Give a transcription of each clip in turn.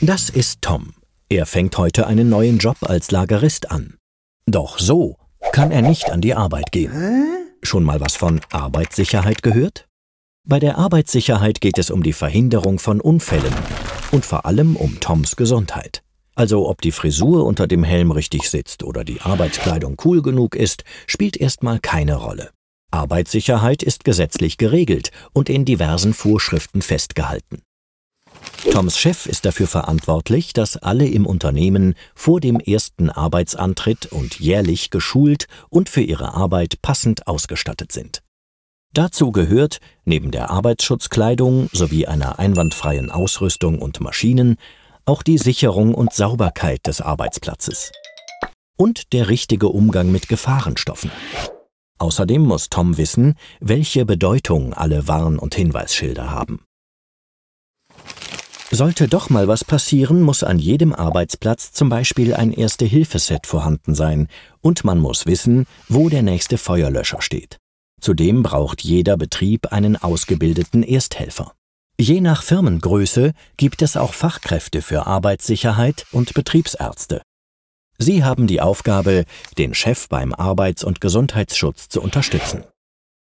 Das ist Tom. Er fängt heute einen neuen Job als Lagerist an. Doch so kann er nicht an die Arbeit gehen. Schon mal was von Arbeitssicherheit gehört? Bei der Arbeitssicherheit geht es um die Verhinderung von Unfällen und vor allem um Toms Gesundheit. Also ob die Frisur unter dem Helm richtig sitzt oder die Arbeitskleidung cool genug ist, spielt erstmal keine Rolle. Arbeitssicherheit ist gesetzlich geregelt und in diversen Vorschriften festgehalten. Toms Chef ist dafür verantwortlich, dass alle im Unternehmen vor dem ersten Arbeitsantritt und jährlich geschult und für ihre Arbeit passend ausgestattet sind. Dazu gehört, neben der Arbeitsschutzkleidung sowie einer einwandfreien Ausrüstung und Maschinen, auch die Sicherung und Sauberkeit des Arbeitsplatzes. Und der richtige Umgang mit Gefahrenstoffen. Außerdem muss Tom wissen, welche Bedeutung alle Warn- und Hinweisschilder haben. Sollte doch mal was passieren, muss an jedem Arbeitsplatz zum Beispiel ein Erste-Hilfe-Set vorhanden sein und man muss wissen, wo der nächste Feuerlöscher steht. Zudem braucht jeder Betrieb einen ausgebildeten Ersthelfer. Je nach Firmengröße gibt es auch Fachkräfte für Arbeitssicherheit und Betriebsärzte. Sie haben die Aufgabe, den Chef beim Arbeits- und Gesundheitsschutz zu unterstützen.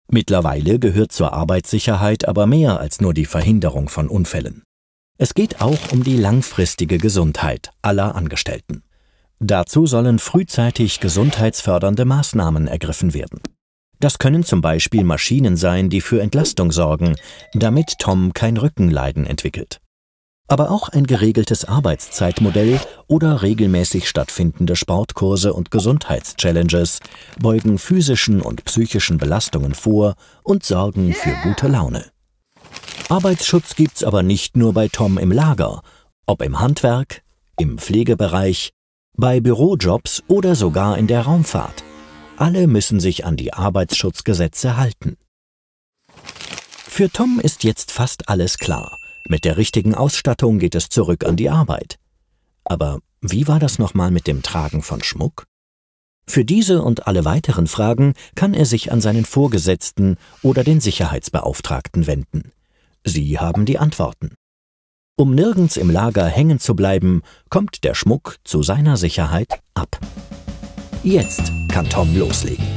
Mittlerweile gehört zur Arbeitssicherheit aber mehr als nur die Verhinderung von Unfällen. Es geht auch um die langfristige Gesundheit aller Angestellten. Dazu sollen frühzeitig gesundheitsfördernde Maßnahmen ergriffen werden. Das können zum Beispiel Maschinen sein, die für Entlastung sorgen, damit Tom kein Rückenleiden entwickelt. Aber auch ein geregeltes Arbeitszeitmodell oder regelmäßig stattfindende Sportkurse und Gesundheitschallenges beugen physischen und psychischen Belastungen vor und sorgen für gute Laune. Arbeitsschutz gibt's aber nicht nur bei Tom im Lager, ob im Handwerk, im Pflegebereich, bei Bürojobs oder sogar in der Raumfahrt. Alle müssen sich an die Arbeitsschutzgesetze halten. Für Tom ist jetzt fast alles klar. Mit der richtigen Ausstattung geht es zurück an die Arbeit. Aber wie war das nochmal mit dem Tragen von Schmuck? Für diese und alle weiteren Fragen kann er sich an seinen Vorgesetzten oder den Sicherheitsbeauftragten wenden. Sie haben die Antworten. Um nirgends im Lager hängen zu bleiben, kommt der Schmuck zu seiner Sicherheit ab. Jetzt kann Tom loslegen.